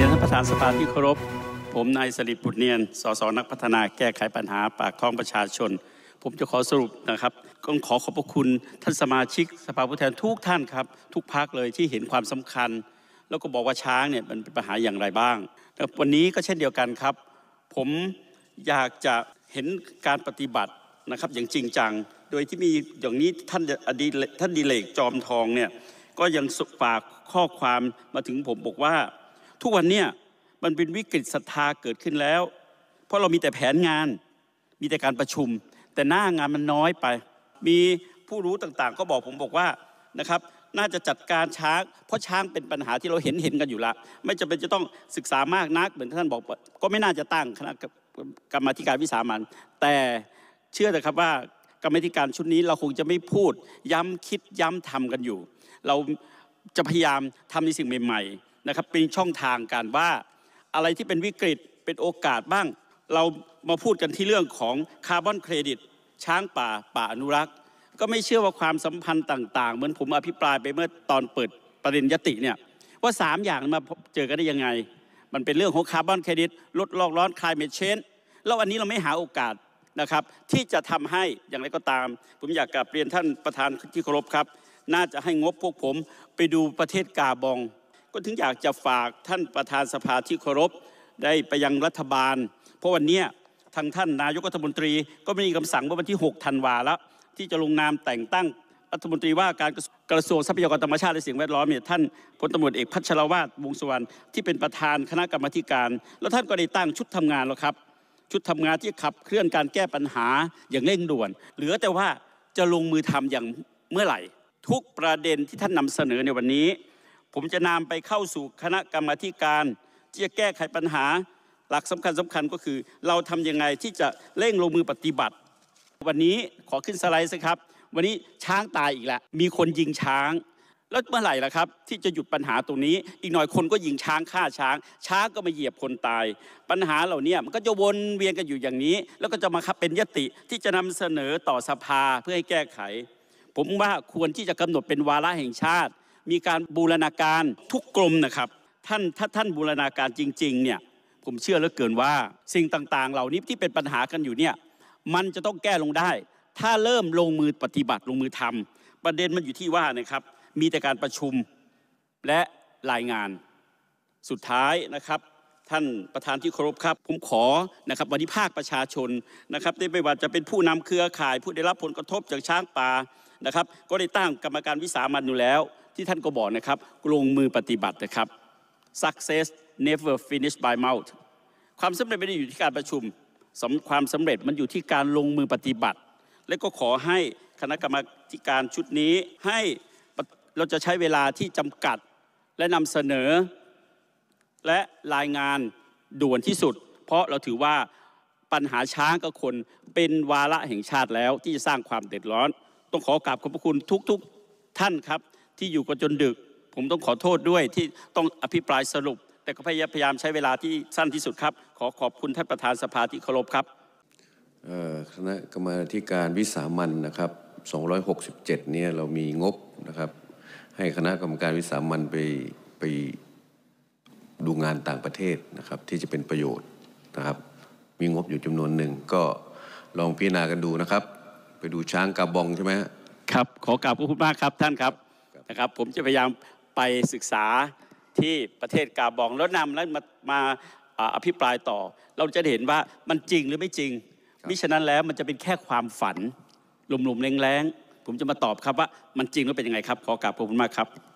ียนท่านประธานสภาที่เคารพผมนายสลิดบุตรเนียนสสนักพัฒนาแก้ไขปัญหาปากท้องประชาชน ผมจะขอสรุปนะครับ ก็ขอขอบพระคุณท่านสมาชิก สภาผู้แทนทุกท่านครับทุกพักเลยที่เห็นความสำคัญ แล้วก็บอกว่าช้างเนี่ยมันเป็นปัญหาอย่างไรบ้างวันนี้ก็เช่นเดียวกันครับ ผมอยากจะเห็นการปฏิบัตินะครับ อย่างจริงจัง โดยที่มีอย่างนี้ท่านอดีท่านดีเลกจอมทองเนี่ยก็ยังฝากข้อความมาถึงผมบอกว่าทุกวันนี้มันเป็นวิกฤตศรัทธาเกิดขึ้นแล้ว เพราะเรามีแต่แผนงาน มีแต่การประชุม แต่หน้างานมันน้อยไป มีผู้รู้ต่างๆ ก็บอกผมบอกว่านะครับ น่าจะจัดการช้างเพราะช้างเป็นปัญหาที่เราเห็นเห็นกันอยู่ละไม่จำเป็นจะต้องศึกษามากนักเหมือนท่านบอกก็ไม่น่าจะตั้งคณะกรรมธิการวิสามันแต่เชื่อเถอะครับว่ากรรมธิการชุดนี้เราคงจะไม่พูดย้ำคิดย้ำทำกันอยู่ เราจะพยายามทำในสิ่งใหม่ๆนะครับเป็นช่องทางการว่า อะไรที่เป็นวิกฤตเป็นโอกาสบ้าง เรามาพูดกันที่เรื่องของคาร์บอนเครดิต ช้างป่าป่าอนุรักษ์ ก็ไม่เชื่อว่าความสัมพันธ์ต่างๆ เหมือนผมอภิปรายไปเมื่อตอนเปิดประเด็นยติเนี่ยว่า3อย่างมาเจอกันได้ยังไงมันเป็นเรื่องของคาร์บอนเครดิต ลดโลกร้อนคลายเมชเชนแล้ววันนี้เราไม่หาโอกาสนะครับที่จะทำให้อย่างไรก็ตามผมอยากกลับเรียนท่านประธานที่เคารพครับน่าจะให้งบพวกผมไปดูประเทศกาบองก็ถึงอยากจะฝากท่านประธานสภาที่เคารพได้ไปยังรัฐบาล เพราะวันนี้ทางท่านนายกรัฐมนตรีก็มีคำสั่งว่าวันที่ 6 ธันวาแล้ว ที่จะลงนามแต่งตั้งรัฐมนตรีว่าการกระทรวงทรัพยากรธรรมชาติและสิ่งแวดล้อมเนี่ยท่านพลตำรวจเอกพัชรวาทวงสุวรรณที่เป็นประธานคณะกรรมการ แล้วท่านก็ได้ตั้งชุดทำงานแล้วครับชุดทำงานที่ขับเคลื่อนการแก้ปัญหาอย่างเร่งด่วน เหลือแต่ว่าจะลงมือทำอย่างเมื่อไหร่ทุกประเด็นที่ท่านนำเสนอในวันนี้ผมจะนำไปเข้าสู่คณะกรรมการ ที่จะแก้ไขปัญหาหลักสำคัญสำคัญก็คือ เราทำยังไงที่จะเร่งลงมือปฏิบัติ วันนี้ขอขึ้นสไลด์สิครับ วันนี้ช้างตายอีกแล้วมีคนยิงช้าง แล้วเมื่อไหร่ล่ะครับ ที่จะหยุดปัญหาตรงนี้ อีกหน่อยคนก็ยิงช้างฆ่าช้าง ช้างก็มาเหยียบคนตาย ปัญหาเหล่านี้มันก็จะวนเวียนกันอยู่อย่างนี้ แล้วก็จะมาเป็นยติที่จะนำเสนอต่อสภาเพื่อให้แก้ไข ผมว่าควรที่จะกำหนดเป็นวาระแห่งชาติมีการบูรณาการทุกกรมนะครับท่านถ้าท่านบูรณาการจริงๆเนี่ยผมเชื่อเหลือเกินว่า สิ่งต่างๆ เหล่านี้ที่เป็นปัญหากันอยู่เนี่ยมันจะต้องแก้ลงได้ ถ้าเริ่มลงมือปฏิบัติลงมือทำประเด็นมันอยู่ที่ว่านะครับมีแต่การประชุมและรายงานสุดท้ายนะครับ ท่านประธานที่เคารพครับ ผมขอนะครับวันนี้ภาคประชาชนนะครับได้ไม่ว่าจะเป็นผู้นำเครือข่าย ผู้ได้รับผลกระทบจากช้างป่านะครับก็ได้ตั้งกรรมการวิสามันอยู่แล้วที่ท่านก็บอกนะครับลงมือปฏิบัตินะครับ success never finish by mouth ความสำเร็จไม่ได้อยู่ที่การประชุม สมความสำเร็จมันอยู่ที่การลงมือปฏิบัติ และก็ขอให้คณะกรรมการชุดนี้ให้เราจะใช้เวลาที่จำกัด และนำเสนอ และรายงานด่วนที่สุด เพราะเราถือว่าปัญหาช้างกับคนเป็นวาระแห่งชาติแล้วที่จะสร้างความเดือดร้อน ต้องขอกราบขอบพระคุณทุก ๆทท่านครับที่อยู่กันจนดึก ผมต้องขอโทษด้วยที่ต้องอภิปรายสรุป แต่ก็พยายามใช้เวลาที่สั้นที่สุดครับขอขอบคุณท่านประธานสภาที่เคารพครับคณะกรรมาการวิสามันนะครับ 267เนี่ยเรามีงบนะครับ ให้คณะกรรมการวิสามันไปไปดูงานต่างประเทศนะครับ ที่จะเป็นประโยชน์นะครับ มีงบอยู่จำนวนหนึ่งก็ลองพิจารณากันดูนะครับ ไปดูช้างกาบองใช่ไหมครับขอกราบขอบคุณมากครับท่านครับะครับผมจะพยายามไปศึกษาที่ประเทศกาบองแล้วนำแล้วมามาอภิปรายต่อ เราจะเห็นว่ามันจริงหรือไม่จริงมิฉะนั้นแล้วมันจะเป็นแค่ความฝันหลุมๆแรงๆ ผมจะมาตอบครับว่ามันจริงหรือเป็นยังไงครับ ขอกราบขอบคุณมากครับ